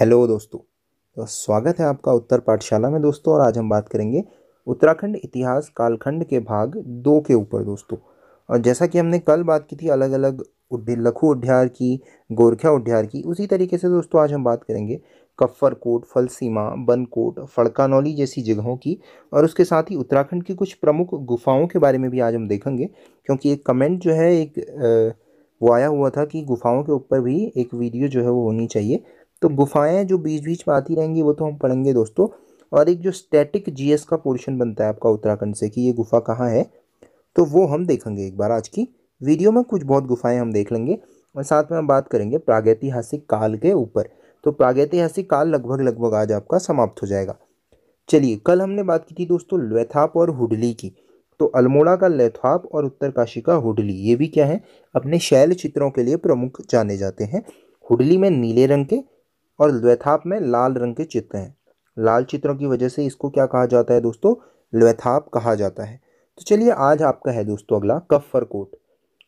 hello दोस्तों तो स्वागत है आपका उत्तर पाठशाला में दोस्तों और आज हम बात करेंगे उत्तराखंड इतिहास कालखंड के भाग दो के ऊपर दोस्तों और जैसा कि हमने कल बात की थी अलग अलग लघु उद्यार की गोरख्या उद्यार की उसी तरीके से दोस्तों आज हम बात करेंगे कफ्फरकोट फलसीमा बनकोट फड़कानौली जैसी जगहों की और उसके साथ ही उत्तराखंड की कुछ प्रमुख गुफाओं के बारे में भी आज हम देखेंगे क्योंकि एक कमेंट जो है एक वो आया हुआ था कि गुफाओं के ऊपर भी एक वीडियो जो है वो होनी चाहिए तो गुफाएं जो बीच बीच में आती रहेंगी वो तो हम पढ़ेंगे दोस्तों और एक जो स्टैटिक जीएस का पोर्शन बनता है आपका उत्तराखंड से कि ये गुफा कहाँ है तो वो हम देखेंगे एक बार आज की वीडियो में कुछ बहुत गुफाएं हम देख लेंगे और साथ में हम बात करेंगे प्रागैतिहासिक काल के ऊपर तो प्रागैतिहासिक काल लगभग लगभग आज आपका समाप्त हो जाएगा चलिए कल हमने बात की थी दोस्तों लेथाप और हुडली की तो अल्मोड़ा का लेथाप और उत्तरकाशी का हुडली ये भी क्या है अपने शैल चित्रों के लिए प्रमुख जाने जाते हैं हुडली में नीले रंग के और ल्वेथाप में लाल रंग के चित्र हैं लाल चित्रों की वजह से इसको क्या कहा जाता है दोस्तों ल्वेथाप कहा जाता है तो चलिए आज आपका है दोस्तों अगला कफ्फर कोट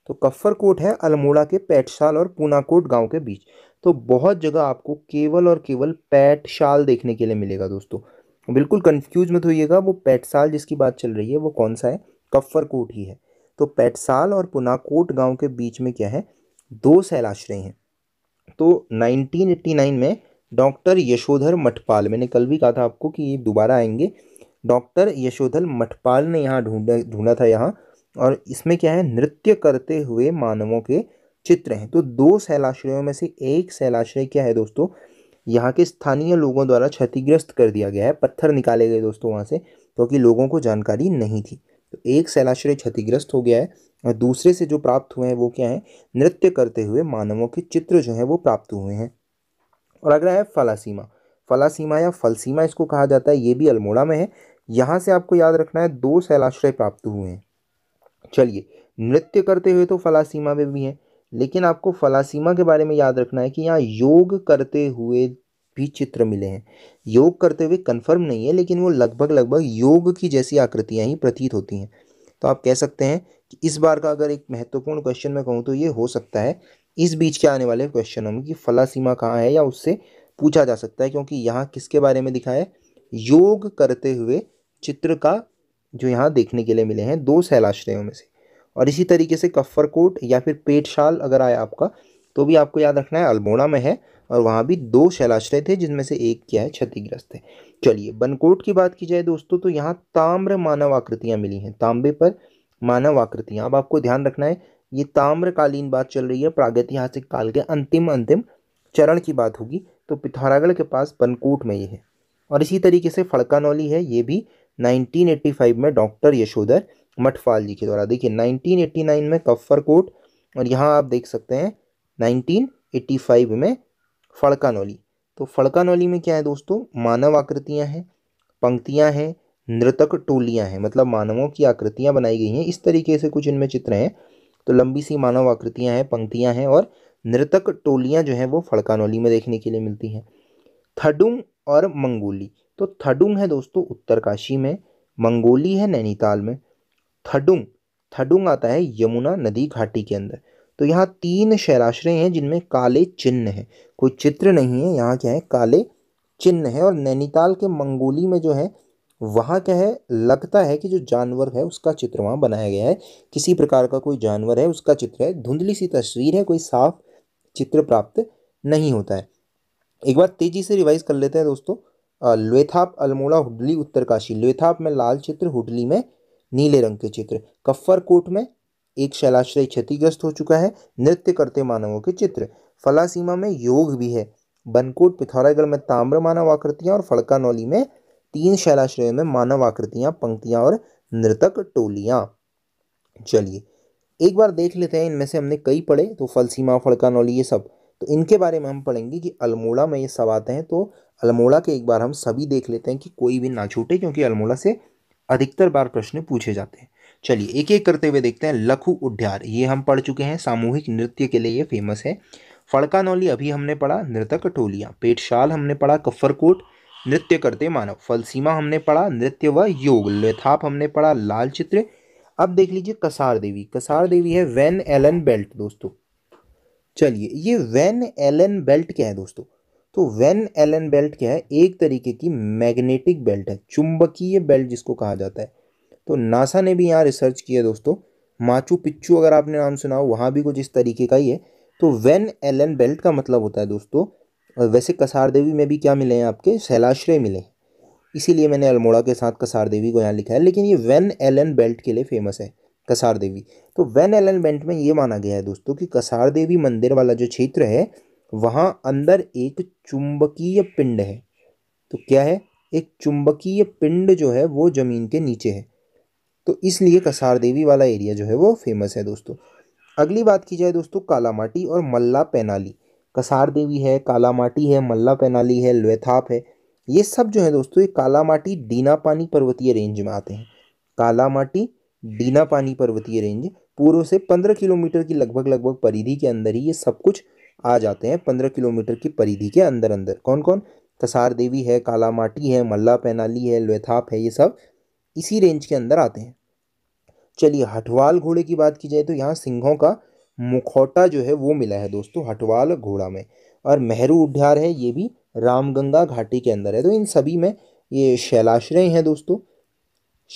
तो कफ्फर कोट है अल्मोड़ा के पैठशाल और पूनाकोट गांव के बीच तो बहुत जगह आपको केवल और केवल पैठशाल देखने के लिए मिलेगा दोस्तों बिल्कुल कन्फ्यूज मत होइएगा वो पैटसाल जिसकी बात चल रही है वो कौन सा है कफ्फर कोट ही है तो पैटसाल और पुनाकोट गाँव के बीच में क्या है दो शैलाश्रय हैं तो 1989 में डॉक्टर यशोधर मठपाल मैंने कल भी कहा था आपको कि ये दोबारा आएंगे डॉक्टर यशोधर मठपाल ने यहाँ ढूंढा ढूंढा था यहाँ और इसमें क्या है नृत्य करते हुए मानवों के चित्र हैं तो दो शैलाश्रयों में से एक शैलाश्रय क्या है दोस्तों यहाँ के स्थानीय लोगों द्वारा क्षतिग्रस्त कर दिया गया है पत्थर निकाले गए दोस्तों वहाँ से क्योंकि तो लोगों को जानकारी नहीं थी तो एक शैलाश्रय क्षतिग्रस्त हो गया है और दूसरे से जो प्राप्त हुए हैं वो क्या है नृत्य करते हुए मानवों के चित्र जो हैं वो प्राप्त हुए हैं और अगला है फलासीमा फलासीमा या फलसीमा इसको कहा जाता है ये भी अल्मोड़ा में है यहाँ से आपको याद रखना है दो शैलाश्रय प्राप्त हुए हैं चलिए नृत्य करते हुए तो फलासीमा में भी हैं लेकिन आपको फलासीमा के बारे में याद रखना है कि यहाँ योग करते हुए भी चित्र मिले हैं योग करते हुए कन्फर्म नहीं है लेकिन वो लगभग लगभग योग की जैसी आकृतियाँ ही प्रतीत होती हैं तो आप कह सकते हैं कि इस बार का अगर एक महत्वपूर्ण क्वेश्चन मैं कहूँ तो ये हो सकता है इस बीच के आने वाले क्वेश्चनों में कि फला सीमा कहाँ है या उससे पूछा जा सकता है क्योंकि यहाँ किसके बारे में दिखा है योग करते हुए चित्र का जो यहाँ देखने के लिए मिले हैं दो शैलाश्रयों में से और इसी तरीके से कफ्फर कोट या फिर पेटशाल अगर आए आपका तो भी आपको याद रखना है अल्मोड़ा में है और वहाँ भी दो शैलाश्रय थे जिनमें से एक क्या है क्षतिग्रस्त है चलिए बनकोट की बात की जाए दोस्तों तो यहाँ ताम्र मानव आकृतियाँ मिली हैं तांबे पर मानव आकृतियाँ अब आपको ध्यान रखना है ये ताम्रकालीन बात चल रही है प्रागैतिहासिक काल के अंतिम अंतिम चरण की बात होगी तो पिथौरागढ़ के पास बनकोट में ये है और इसी तरीके से फड़कानौली है ये भी 1985 में डॉक्टर यशोधर मठफाल जी के द्वारा देखिए 1989 में कफ्फरकोट और यहाँ आप देख सकते हैं 1985 में फड़कानौली तो फड़कानौली में क्या है दोस्तों मानव आकृतियाँ हैं पंक्तियाँ हैं नृतक टोलियाँ हैं मतलब मानवों की आकृतियाँ बनाई गई हैं इस तरीके से कुछ इनमें चित्र हैं तो लंबी सी मानव आकृतियाँ हैं पंक्तियाँ हैं और नृतक टोलियाँ जो हैं वो फड़कानौली में देखने के लिए मिलती हैं थडुंग और मंगोली तो थडुंग है दोस्तों उत्तरकाशी में मंगोली है नैनीताल में थडुंग थडुंग आता है यमुना नदी घाटी के अंदर तो यहाँ तीन शैलाश्रय हैं जिनमें काले चिन्ह है कोई चित्र नहीं है यहाँ क्या है काले चिन्ह है और नैनीताल के मंगोली में जो है वहाँ क्या है लगता है कि जो जानवर है उसका चित्र वहाँ बनाया गया है किसी प्रकार का कोई जानवर है उसका चित्र है धुंधली सी तस्वीर है कोई साफ चित्र प्राप्त नहीं होता है एक बार तेजी से रिवाइज कर लेते हैं दोस्तों लोथाप अल्मोड़ा हुडली उत्तरकाशी लोथाप में लाल चित्र हुडली में नीले रंग के चित्र कफ्फर कोट में एक शैलाश्रय क्षतिग्रस्त हो चुका है नृत्य करते मानवों के चित्र फलासीमा में योग भी है बनकोट पिथौरागढ़ में ताम्र मानव आकृतियाँ और फड़कानौली में तीन शैलाश्रय में मानव आकृतियाँ पंक्तियाँ और नृतक टोलियाँ चलिए एक बार देख लेते हैं इनमें से हमने कई पढ़े तो फलसीमा फड़कानौली ये सब तो इनके बारे में हम पढ़ेंगे कि अल्मोड़ा में ये सब आते हैं तो अल्मोड़ा के एक बार हम सभी देख लेते हैं कि कोई भी ना छूटे क्योंकि अल्मोड़ा से अधिकतर बार प्रश्न पूछे जाते हैं चलिए एक एक करते हुए देखते हैं लखु उड्यार ये हम पढ़ चुके हैं सामूहिक नृत्य के लिए ये फेमस है फड़कानौली अभी हमने पढ़ा नृतक टोलियाँ पेटशाल हमने पढ़ा कफरकोट नृत्य करते मानव फलसीमा हमने पढ़ा नृत्य व योग लेथाप हमने पढ़ा लाल चित्र अब देख लीजिए कसार देवी कसार देवी है वैन एलन बेल्ट दोस्तों चलिए ये वैन एलन बेल्ट क्या है दोस्तों तो वैन एलन बेल्ट क्या है एक तरीके की मैग्नेटिक बेल्ट है चुंबकीय बेल्ट जिसको कहा जाता है तो नासा ने भी यहाँ रिसर्च किया दोस्तों माचू पिच्चू अगर आपने नाम सुना हो वहाँ भी कुछ इस तरीके का ही है तो वेन एलन बेल्ट का मतलब होता है दोस्तों और वैसे कसार देवी में भी क्या मिले हैं आपके शैलाश्रय मिले इसीलिए मैंने अल्मोड़ा के साथ कसार देवी को यहाँ लिखा है लेकिन ये वेन एलन बेल्ट के लिए फेमस है कसार देवी तो वेन एलन बेल्ट में ये माना गया है दोस्तों कि कसार देवी मंदिर वाला जो क्षेत्र है वहाँ अंदर एक चुंबकीय पिंड है तो क्या है एक चुंबकीय पिंड जो है वो ज़मीन के नीचे है तो इसलिए कसार देवी वाला एरिया जो है वो फेमस है दोस्तों अगली बात की जाए दोस्तों कालामाटी और मल्ला पेनाली कसार देवी है कालामाटी है मल्ला पेनाली है लोथाप है ये सब जो है दोस्तों ये कालामाटी डीना पानी पर्वतीय रेंज में आते हैं कालामाटी डीना पानी पर्वतीय रेंज पूर्व से पंद्रह किलोमीटर की लगभग लगभग परिधि के अंदर ही ये सब कुछ आ जाते हैं पंद्रह किलोमीटर की परिधि के अंदर अंदर कौन कौन कसार देवी है कालामाटी है मल्ला पेनाली है लोथाप है ये सब इसी रेंज के अंदर आते हैं चलिए हटवाल घोड़े की बात की जाए तो यहाँ सिंहों का मुखौटा जो है वो मिला है दोस्तों हटवाल घोड़ा में और मेहरू उद्यार है ये भी रामगंगा घाटी के अंदर है तो इन सभी में ये शैलाश्रय हैं दोस्तों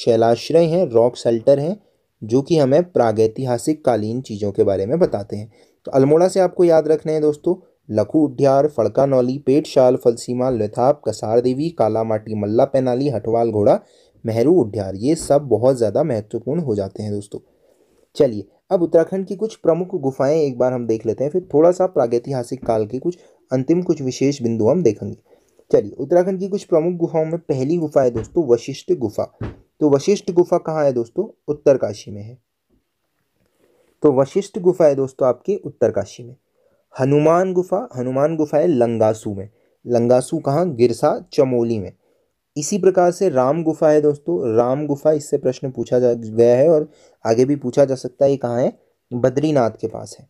शैलाश्रय हैं रॉक सेल्टर हैं जो कि हमें प्रागैतिहासिक कालीन चीज़ों के बारे में बताते हैं तो अल्मोड़ा से आपको याद रखना है दोस्तों लखू उद्यार फड़का नौली पेट शाल फलसीमा लथाप कसार देवी काला माटी मल्ला पैनाली हटवाल घोड़ा मेहरू उड्यार ये सब बहुत ज़्यादा महत्वपूर्ण हो जाते हैं दोस्तों चलिए अब उत्तराखंड की कुछ प्रमुख गुफाएं एक बार हम देख लेते हैं फिर थोड़ा सा प्रागैतिहासिक काल के कुछ अंतिम कुछ विशेष बिंदु हम देखेंगे चलिए उत्तराखंड की कुछ प्रमुख गुफाओं में पहली गुफा है दोस्तों वशिष्ठ गुफा तो वशिष्ठ गुफा कहाँ है दोस्तों उत्तरकाशी में है तो वशिष्ठ गुफा है दोस्तों आपकी उत्तरकाशी में हनुमान गुफा हनुमान गुफा है लंगासू में लंगासू कहाँ गिरसा चमोली में इसी प्रकार से राम गुफा है दोस्तों राम गुफा इससे प्रश्न पूछा जा गया है और आगे भी पूछा जा सकता है ये कहाँ है बद्रीनाथ के पास है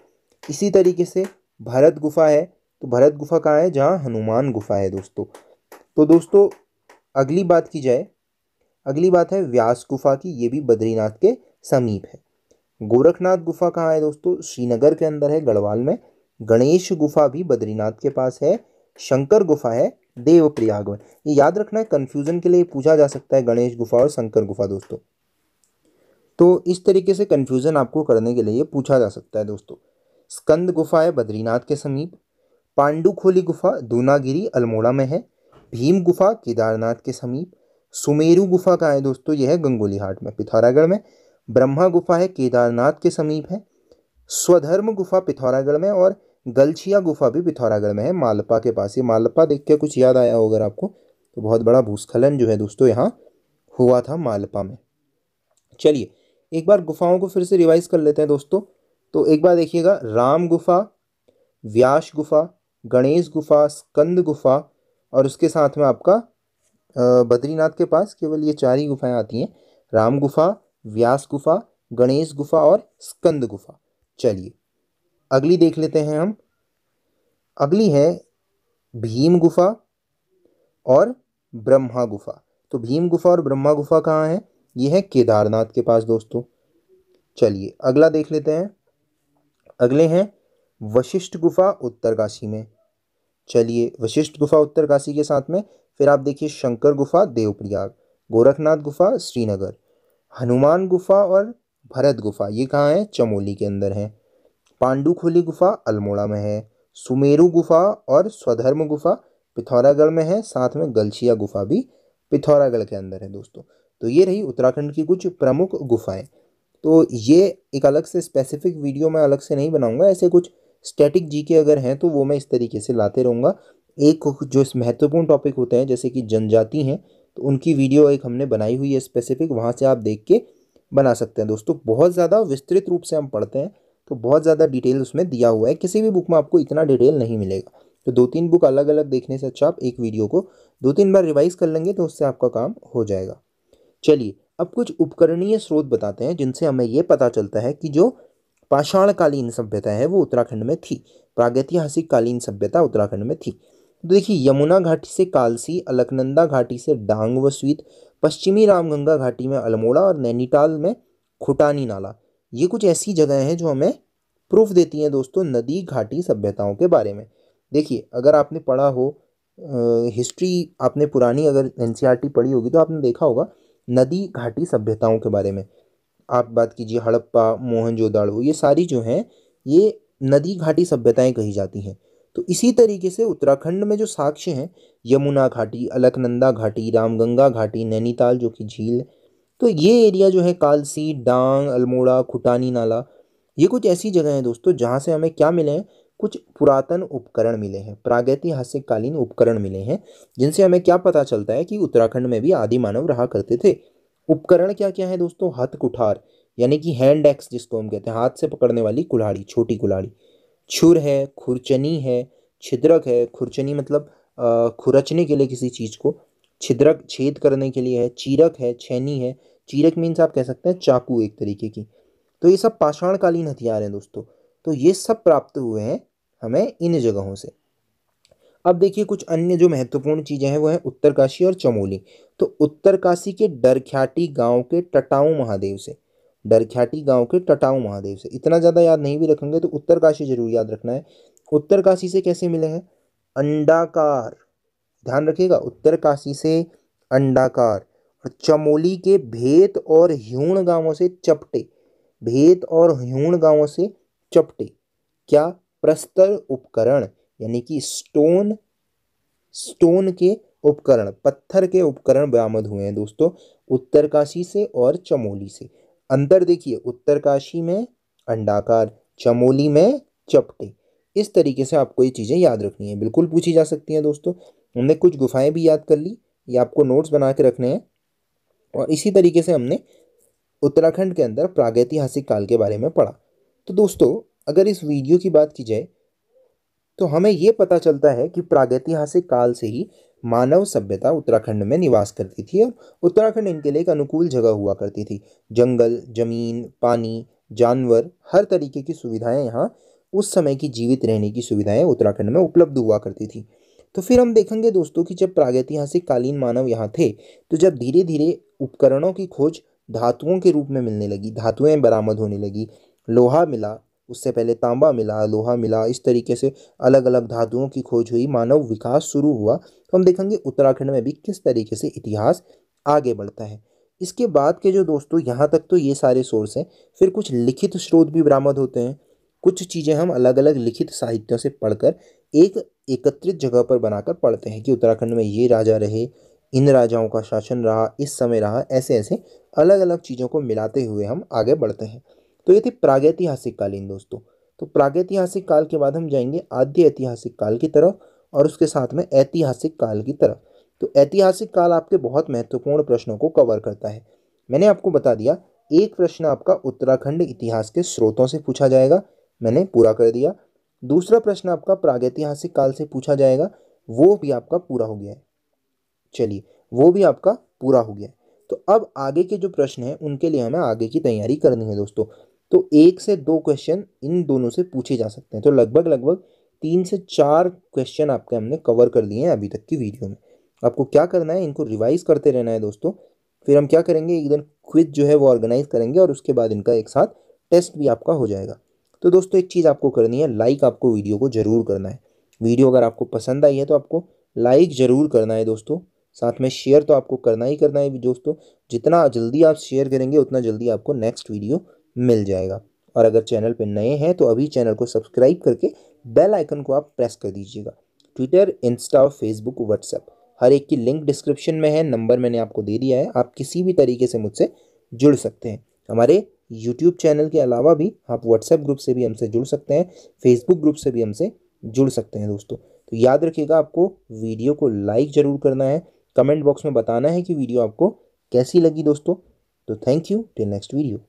इसी तरीके से भरत गुफा है तो भरत गुफा कहाँ है जहाँ हनुमान गुफा है दोस्तों तो दोस्तों अगली बात की जाए अगली बात है व्यास गुफा की ये भी बद्रीनाथ के समीप है गोरखनाथ गुफा कहाँ है दोस्तों श्रीनगर के अंदर है गढ़वाल में गणेश गुफा भी बद्रीनाथ के पास है शंकर गुफा है देव प्रयाग में ये याद रखना है कन्फ्यूज़न के लिए पूछा जा सकता है गणेश गुफा और शंकर गुफा दोस्तों तो इस तरीके से कन्फ्यूज़न आपको करने के लिए पूछा जा सकता है दोस्तों स्कंद गुफा है बद्रीनाथ के समीप पांडुखोली गुफा दूनागिरी अल्मोड़ा में है भीम गुफा केदारनाथ के समीप सुमेरु गुफा कहाँ है दोस्तों यह है गंगोली हाट में पिथौरागढ़ में ब्रह्मा गुफा है केदारनाथ के समीप है स्वधर्म गुफा पिथौरागढ़ में और गलछिया गुफा भी पिथौरागढ़ में है मालपा के पास ये मालपा देख के कुछ याद आया हो अगर आपको तो बहुत बड़ा भूस्खलन जो है दोस्तों यहाँ हुआ था मालपा में चलिए एक बार गुफाओं को फिर से रिवाइज कर लेते हैं दोस्तों तो एक बार देखिएगा राम गुफा व्यास गुफा गणेश गुफा स्कंद गुफा और उसके साथ में आपका बद्रीनाथ के पास केवल ये चार ही गुफाएं आती हैं राम गुफा व्यास गुफा गणेश गुफा और स्कंद गुफा चलिए अगली देख लेते हैं हम अगली है भीम गुफा और ब्रह्मा गुफा तो भीम गुफा और ब्रह्मा गुफा कहाँ है ये है केदारनाथ के पास दोस्तों चलिए अगला देख लेते हैं अगले हैं वशिष्ठ गुफा उत्तरकाशी में चलिए वशिष्ठ गुफा उत्तरकाशी के साथ में फिर आप देखिए शंकर गुफा देवप्रयाग गोरखनाथ गुफा श्रीनगर हनुमान गुफा और भरत गुफा ये कहाँ है चमोली के अंदर है पांडुखोली गुफा अल्मोड़ा में है सुमेरु गुफा और स्वधर्म गुफा पिथौरागढ़ में है साथ में गलछिया गुफा भी पिथौरागढ़ के अंदर है दोस्तों तो ये रही उत्तराखंड की कुछ प्रमुख गुफाएं तो ये एक अलग से स्पेसिफिक वीडियो मैं अलग से नहीं बनाऊंगा ऐसे कुछ स्टैटिक जी के अगर हैं तो वो मैं इस तरीके से लाते रहूँगा एक जो महत्वपूर्ण टॉपिक होते हैं जैसे कि जनजाति हैं तो उनकी वीडियो एक हमने बनाई हुई है स्पेसिफिक वहाँ से आप देख के बना सकते हैं दोस्तों बहुत ज़्यादा विस्तृत रूप से हम पढ़ते हैं तो बहुत ज़्यादा डिटेल उसमें दिया हुआ है किसी भी बुक में आपको इतना डिटेल नहीं मिलेगा तो दो तीन बुक अलग अलग देखने से अच्छा आप एक वीडियो को दो तीन बार रिवाइज कर लेंगे तो उससे आपका काम हो जाएगा चलिए अब कुछ उपकरणीय स्रोत बताते हैं जिनसे हमें ये पता चलता है कि जो पाषाणकालीन सभ्यता है वो उत्तराखंड में थी प्रागैतिहासिक कालीन सभ्यता उत्तराखंड में थी तो देखिए यमुना घाटी से कालसी अलकनंदा घाटी से डांग व स्वीत पश्चिमी रामगंगा घाटी में अल्मोड़ा और नैनीताल में खुटानी नाला ये कुछ ऐसी जगह हैं जो हमें प्रूफ देती हैं दोस्तों नदी घाटी सभ्यताओं के बारे में देखिए अगर आपने पढ़ा हो हिस्ट्री आपने पुरानी अगर एन e पढ़ी होगी तो आपने देखा होगा नदी घाटी सभ्यताओं के बारे में आप बात कीजिए हड़प्पा मोहनजोदाड़ो ये सारी जो हैं ये नदी घाटी सभ्यताएं कही जाती हैं तो इसी तरीके से उत्तराखंड में जो साक्ष्य हैं यमुना घाटी अलकनंदा घाटी रामगंगा घाटी नैनीताल जो कि झील तो ये एरिया जो है कालसी डांग अल्मोड़ा खुटानी नाला ये कुछ ऐसी जगह हैं दोस्तों जहाँ से हमें क्या मिले हैं कुछ पुरातन उपकरण मिले हैं प्रागैतिहासिककालीन उपकरण मिले हैं जिनसे हमें क्या पता चलता है कि उत्तराखंड में भी आदि मानव रहा करते थे उपकरण क्या क्या है दोस्तों हथ कुठार यानी कि हैंड एक्स जिसको हम कहते हैं हाथ से पकड़ने वाली कुल्हाड़ी छोटी कुल्हाड़ी छुर है खुरचनी है छिद्रक है खुरचनी मतलब खुरचने के लिए किसी चीज़ को छिद्रक छेद करने के लिए है चीरक है छैनी है चीरक मीन्स आप कह सकते हैं चाकू एक तरीके की तो ये सब पाषाणकालीन हथियार हैं दोस्तों तो ये सब प्राप्त हुए हैं हमें इन जगहों से अब देखिए कुछ अन्य जो महत्वपूर्ण चीज़ें हैं वो हैं उत्तरकाशी और चमोली तो उत्तरकाशी के डरख्याटी गांव के टटाऊ महादेव से डरख्याटी गांव के टटाऊ महादेव से इतना ज़्यादा याद नहीं भी रखेंगे तो उत्तरकाशी जरूर याद रखना है उत्तरकाशी से कैसे मिले हैं अंडाकार ध्यान रखिएगा उत्तरकाशी से अंडाकार और चमोली के भेत और ह्यूण गांवों से चपटे भेत और ह्यूण गांवों से चपटे क्या प्रस्तर उपकरण यानी कि स्टोन स्टोन के उपकरण पत्थर के उपकरण बरामद हुए हैं दोस्तों उत्तरकाशी से और चमोली से अंतर देखिए उत्तरकाशी में अंडाकार चमोली में चपटे इस तरीके से आपको ये चीज़ें याद रखनी है बिल्कुल पूछी जा सकती हैं दोस्तों हमने कुछ गुफाएं भी याद कर ली ये आपको नोट्स बना के रखने हैं और इसी तरीके से हमने उत्तराखंड के अंदर प्रागैतिहासिक काल के बारे में पढ़ा तो दोस्तों अगर इस वीडियो की बात की जाए तो हमें ये पता चलता है कि प्रागैतिहासिक काल से ही मानव सभ्यता उत्तराखंड में निवास करती थी और उत्तराखंड इनके लिए एक अनुकूल जगह हुआ करती थी जंगल जमीन पानी जानवर हर तरीके की सुविधाएं यहाँ उस समय की जीवित रहने की सुविधाएं उत्तराखंड में उपलब्ध हुआ करती थी तो फिर हम देखेंगे दोस्तों कि जब प्रागैतिहासिक कालीन मानव यहाँ थे तो जब धीरे धीरे उपकरणों की खोज धातुओं के रूप में मिलने लगी धातुएं बरामद होने लगी लोहा मिला उससे पहले तांबा मिला लोहा मिला इस तरीके से अलग अलग धातुओं की खोज हुई मानव विकास शुरू हुआ तो हम देखेंगे उत्तराखंड में भी किस तरीके से इतिहास आगे बढ़ता है इसके बाद के जो दोस्तों यहाँ तक तो ये सारे सोर्स हैं फिर कुछ लिखित स्रोत भी बरामद होते हैं कुछ चीज़ें हम अलग अलग लिखित साहित्यों से पढ़कर एक एकत्रित जगह पर बनाकर पढ़ते हैं कि उत्तराखंड में ये राजा रहे इन राजाओं का शासन रहा इस समय रहा ऐसे ऐसे अलग अलग चीज़ों को मिलाते हुए हम आगे बढ़ते हैं तो ये थी प्रागैतिहासिक कालीन दोस्तों तो प्रागैतिहासिक काल के बाद हम जाएंगे आद्य ऐतिहासिक काल की तरफ और उसके साथ में ऐतिहासिक काल की तरफ तो ऐतिहासिक काल आपके बहुत महत्वपूर्ण प्रश्नों को कवर करता है मैंने आपको बता दिया एक प्रश्न आपका उत्तराखंड इतिहास के स्रोतों से पूछा जाएगा मैंने पूरा कर दिया दूसरा प्रश्न आपका प्रागैतिहासिक काल से पूछा जाएगा वो भी आपका पूरा हो गया है चलिए वो भी आपका पूरा हो गया तो अब आगे के जो प्रश्न हैं उनके लिए हमें आगे की तैयारी करनी है दोस्तों तो एक से दो क्वेश्चन इन दोनों से पूछे जा सकते हैं तो लगभग लगभग तीन से चार क्वेश्चन आपके हमने कवर कर लिए हैं अभी तक की वीडियो में आपको क्या करना है इनको रिवाइज करते रहना है दोस्तों फिर हम क्या करेंगे एक दिन क्विज जो है वो ऑर्गेनाइज करेंगे और उसके बाद इनका एक साथ टेस्ट भी आपका हो जाएगा तो दोस्तों एक चीज़ आपको करनी है लाइक आपको वीडियो को ज़रूर करना है वीडियो अगर आपको पसंद आई है तो आपको लाइक ज़रूर करना है दोस्तों साथ में शेयर तो आपको करना ही करना है दोस्तों जितना जल्दी आप शेयर करेंगे उतना जल्दी आपको नेक्स्ट वीडियो मिल जाएगा और अगर चैनल पर नए हैं तो अभी चैनल को सब्सक्राइब करके बेल आइकन को आप प्रेस कर दीजिएगा ट्विटर इंस्टा फेसबुक व्हाट्सएप हर एक की लिंक डिस्क्रिप्शन में है नंबर मैंने आपको दे दिया है आप किसी भी तरीके से मुझसे जुड़ सकते हैं हमारे यूट्यूब चैनल के अलावा भी आप व्हाट्सएप ग्रुप से भी हमसे जुड़ सकते हैं फेसबुक ग्रुप से भी हमसे जुड़ सकते हैं दोस्तों तो याद रखिएगा आपको वीडियो को लाइक ज़रूर करना है कमेंट बॉक्स में बताना है कि वीडियो आपको कैसी लगी दोस्तों तो thank you till next video